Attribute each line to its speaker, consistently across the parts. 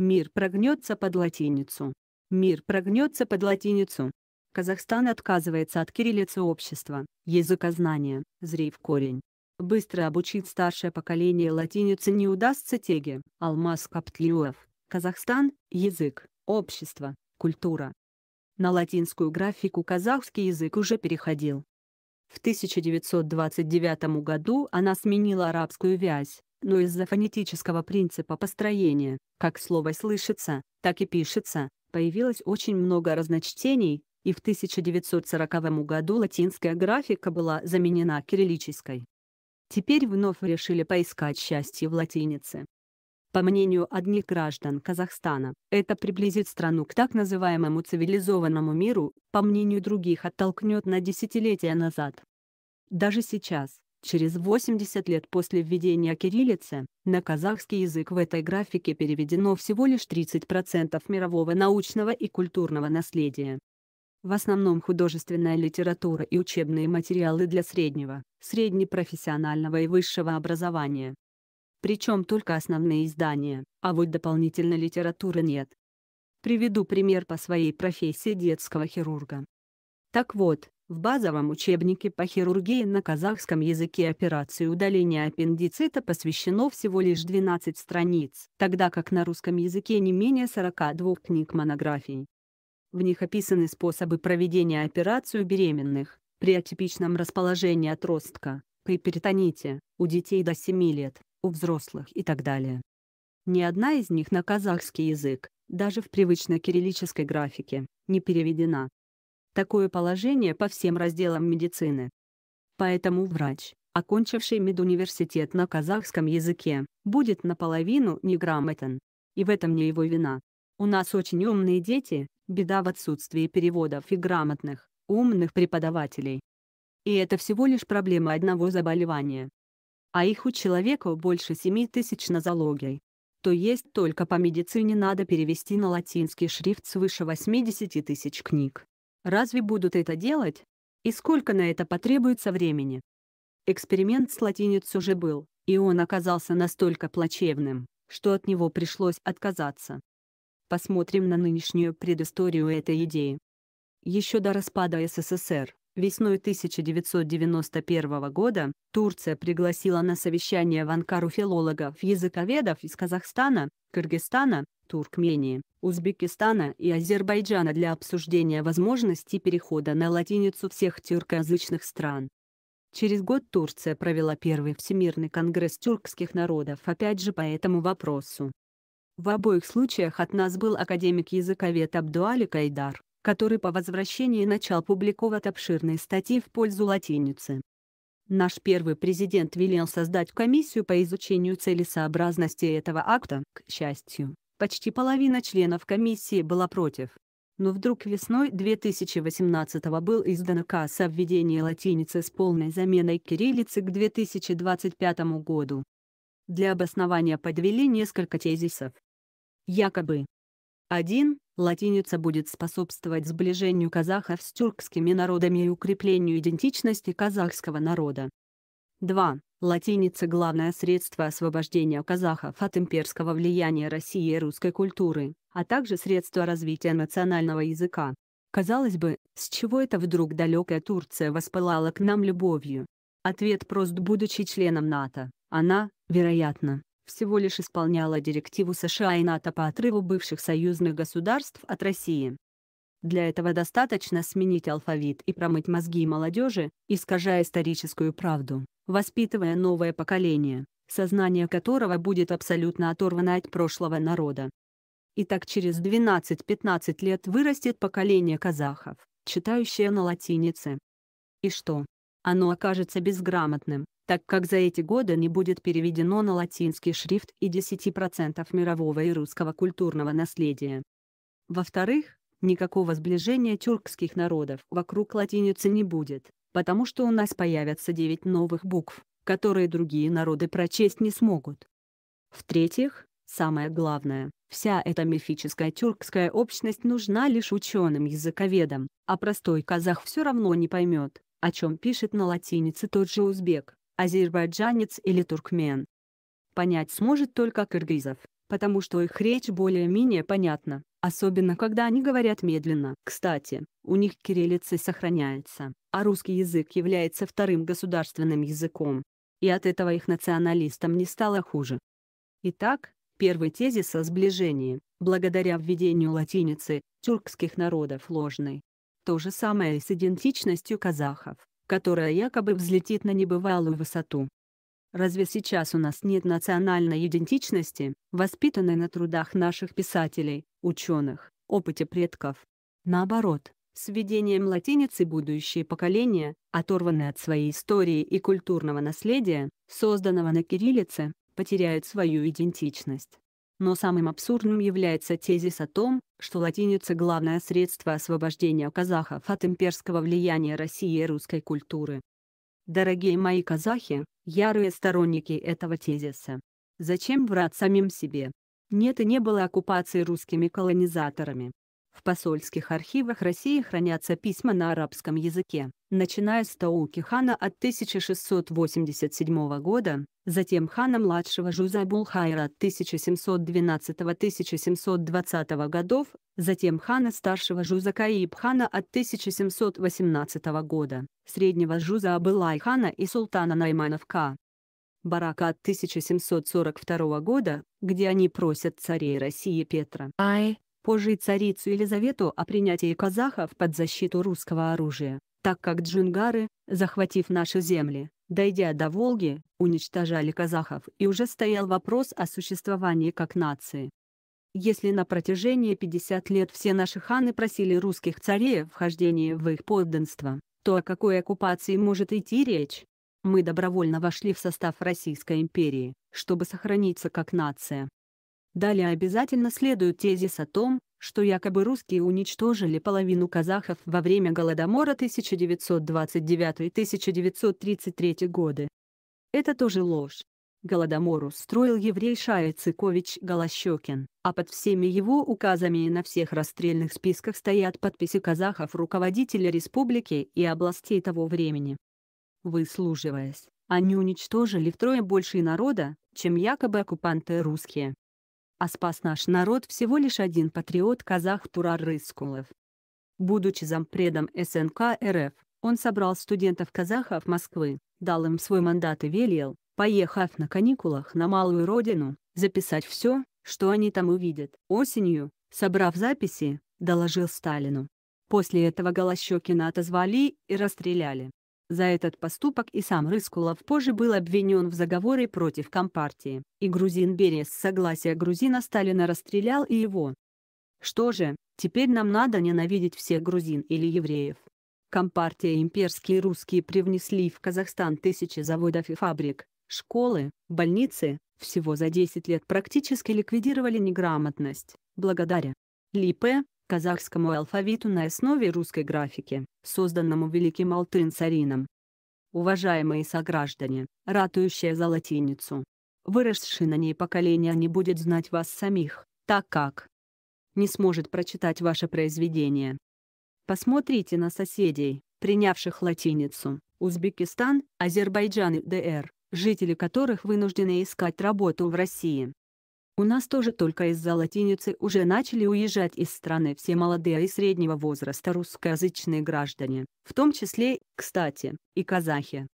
Speaker 1: Мир прогнется под латиницу. Мир прогнется под латиницу. Казахстан отказывается от кириллицы общества, языкознания, зрей в корень. Быстро обучить старшее поколение латиницы не удастся Теге, Алмаз Каптлиуев, Казахстан, язык, общество, культура. На латинскую графику казахский язык уже переходил. В 1929 году она сменила арабскую вязь, но из-за фонетического принципа построения, как слово слышится, так и пишется, появилось очень много разночтений, и в 1940 году латинская графика была заменена кириллической. Теперь вновь решили поискать счастье в латинице. По мнению одних граждан Казахстана, это приблизит страну к так называемому цивилизованному миру, по мнению других оттолкнет на десятилетия назад. Даже сейчас, Через 80 лет после введения кириллицы на казахский язык в этой графике переведено всего лишь 30% мирового научного и культурного наследия. В основном художественная литература и учебные материалы для среднего, среднепрофессионального и высшего образования. Причем только основные издания, а вот дополнительной литературы нет. Приведу пример по своей профессии детского хирурга. Так вот, в базовом учебнике по хирургии на казахском языке операции удаления аппендицита посвящено всего лишь 12 страниц, тогда как на русском языке не менее 42 книг монографий. В них описаны способы проведения операции у беременных, при атипичном расположении отростка, при перитоните, у детей до 7 лет, у взрослых и так далее. Ни одна из них на казахский язык, даже в привычной кириллической графике, не переведена. Такое положение по всем разделам медицины. Поэтому врач, окончивший медуниверситет на казахском языке, будет наполовину неграмотен. И в этом не его вина. У нас очень умные дети, беда в отсутствии переводов и грамотных, умных преподавателей. И это всего лишь проблема одного заболевания. А их у человека больше 7 тысяч на залоге. То есть только по медицине надо перевести на латинский шрифт свыше 80 тысяч книг. Разве будут это делать? И сколько на это потребуется времени? Эксперимент с латиницей уже был, и он оказался настолько плачевным, что от него пришлось отказаться. Посмотрим на нынешнюю предысторию этой идеи. Еще до распада СССР, Весной 1991 года Турция пригласила на совещание в Анкару филологов-языковедов из Казахстана, Кыргызстана, Туркмении, Узбекистана и Азербайджана для обсуждения возможности перехода на латиницу всех тюркоязычных стран. Через год Турция провела первый Всемирный конгресс тюркских народов опять же по этому вопросу. В обоих случаях от нас был академик-языковед Абдуали Кайдар который по возвращении начал публиковать обширные статьи в пользу латиницы. Наш первый президент велел создать комиссию по изучению целесообразности этого акта, к счастью, почти половина членов комиссии была против. Но вдруг весной 2018 был издан указ о введении латиницы с полной заменой кириллицы к 2025 году. Для обоснования подвели несколько тезисов. Якобы 1. Латиница будет способствовать сближению казахов с тюркскими народами и укреплению идентичности казахского народа. 2. Латиница – главное средство освобождения казахов от имперского влияния России и русской культуры, а также средство развития национального языка. Казалось бы, с чего это вдруг далекая Турция воспылала к нам любовью? Ответ прост будучи членом НАТО, она, вероятно, всего лишь исполняла директиву США и НАТО по отрыву бывших союзных государств от России. Для этого достаточно сменить алфавит и промыть мозги молодежи, искажая историческую правду, воспитывая новое поколение, сознание которого будет абсолютно оторвано от прошлого народа. И так через 12-15 лет вырастет поколение казахов, читающее на латинице. И что? Оно окажется безграмотным, так как за эти годы не будет переведено на латинский шрифт и 10% мирового и русского культурного наследия. Во-вторых, никакого сближения тюркских народов вокруг латиницы не будет, потому что у нас появятся 9 новых букв, которые другие народы прочесть не смогут. В-третьих, самое главное, вся эта мифическая тюркская общность нужна лишь ученым-языковедам, а простой казах все равно не поймет, о чем пишет на латинице тот же узбек азербайджанец или туркмен. Понять сможет только кыргызов, потому что их речь более-менее понятна, особенно когда они говорят медленно. Кстати, у них кириллица сохраняется, а русский язык является вторым государственным языком. И от этого их националистам не стало хуже. Итак, первый тезис о сближении, благодаря введению латиницы, тюркских народов ложный. То же самое и с идентичностью казахов которая якобы взлетит на небывалую высоту. Разве сейчас у нас нет национальной идентичности, воспитанной на трудах наших писателей, ученых, опыте предков? Наоборот, с введением латиницы будущие поколения, оторванные от своей истории и культурного наследия, созданного на кириллице, потеряют свою идентичность. Но самым абсурдным является тезис о том, что латиница — главное средство освобождения казахов от имперского влияния России и русской культуры. Дорогие мои казахи, ярые сторонники этого тезиса. Зачем врать самим себе? Нет и не было оккупации русскими колонизаторами. В посольских архивах России хранятся письма на арабском языке, начиная с Тауки хана от 1687 года, затем хана младшего Жузабулхайра от 1712-1720 годов, затем хана старшего Жузакаиб хана от 1718 года, среднего Жуза Абылай хана и султана Наймановка Барака от 1742 года, где они просят царей России Петра I позже и царицу Елизавету о принятии казахов под защиту русского оружия, так как джунгары, захватив наши земли, дойдя до Волги, уничтожали казахов и уже стоял вопрос о существовании как нации. Если на протяжении 50 лет все наши ханы просили русских царей о в их подданство, то о какой оккупации может идти речь? Мы добровольно вошли в состав Российской империи, чтобы сохраниться как нация. Далее обязательно следует тезис о том, что якобы русские уничтожили половину казахов во время Голодомора 1929-1933 годы. Это тоже ложь. Голодомор устроил еврей Шая Цыкович Голощекин, а под всеми его указами и на всех расстрельных списках стоят подписи казахов руководителя республики и областей того времени. Выслуживаясь, они уничтожили втрое больше народа, чем якобы оккупанты русские а спас наш народ всего лишь один патриот казах Турар Рыскулов. Будучи зампредом СНК РФ, он собрал студентов-казахов Москвы, дал им свой мандат и велел, поехав на каникулах на малую родину, записать все, что они там увидят. Осенью, собрав записи, доложил Сталину. После этого Голощокина отозвали и расстреляли. За этот поступок и сам Рыскулов позже был обвинен в заговоре против Компартии, и грузин Берия с согласия грузина Сталина расстрелял и его. Что же, теперь нам надо ненавидеть всех грузин или евреев. Компартия и имперские русские привнесли в Казахстан тысячи заводов и фабрик, школы, больницы, всего за 10 лет практически ликвидировали неграмотность, благодаря Липе, казахскому алфавиту на основе русской графики, созданному великим Алтын-Царином. Уважаемые сограждане, ратующие за латиницу, выросшее на ней поколение не будет знать вас самих, так как не сможет прочитать ваше произведение. Посмотрите на соседей, принявших латиницу, Узбекистан, Азербайджан и ДР, жители которых вынуждены искать работу в России. У нас тоже только из-за латиницы уже начали уезжать из страны все молодые и среднего возраста русскоязычные граждане, в том числе, кстати, и казахи.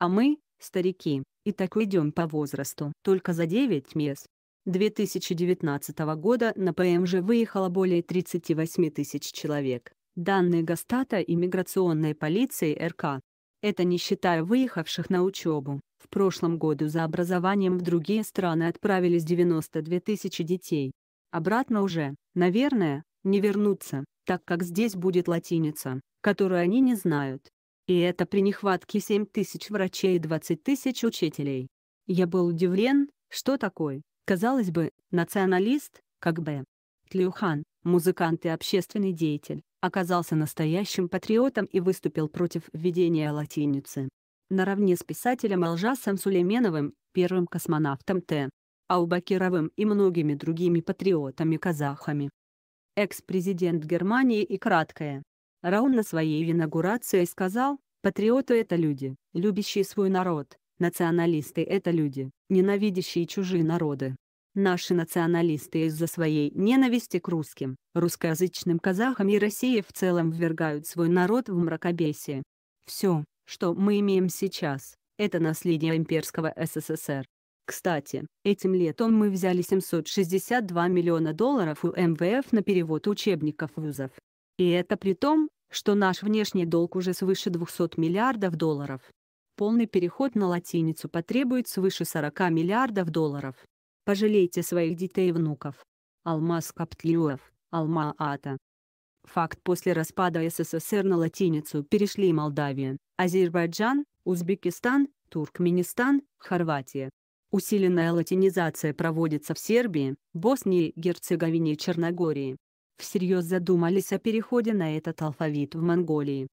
Speaker 1: А мы, старики, и так уйдем по возрасту. Только за 9 мест. 2019 года на ПМЖ выехало более 38 тысяч человек. Данные Гастата и миграционной полиции РК это не считая выехавших на учебу. В прошлом году за образованием в другие страны отправились 92 тысячи детей. Обратно уже, наверное, не вернутся, так как здесь будет латиница, которую они не знают. И это при нехватке 7 тысяч врачей и 20 тысяч учителей. Я был удивлен, что такой, казалось бы, националист, как бы. Тлюхан, музыкант и общественный деятель, оказался настоящим патриотом и выступил против введения латиницы. Наравне с писателем Алжасом Сулейменовым, первым космонавтом Т. Аубакировым и многими другими патриотами-казахами. Экс-президент Германии и краткое. Раун на своей инаугурации сказал, патриоты — это люди, любящие свой народ, националисты — это люди, ненавидящие чужие народы. Наши националисты из-за своей ненависти к русским, русскоязычным казахам и России в целом ввергают свой народ в мракобесие. Все, что мы имеем сейчас, это наследие имперского СССР. Кстати, этим летом мы взяли 762 миллиона долларов у МВФ на перевод учебников вузов. И это при том, что наш внешний долг уже свыше 200 миллиардов долларов. Полный переход на латиницу потребует свыше 40 миллиардов долларов. Пожалейте своих детей и внуков. Алмаз Каптлюев, Алма-Ата. Факт после распада СССР на латиницу перешли Молдавия, Азербайджан, Узбекистан, Туркменистан, Хорватия. Усиленная латинизация проводится в Сербии, Боснии, Герцеговине и Черногории. Всерьез задумались о переходе на этот алфавит в Монголии.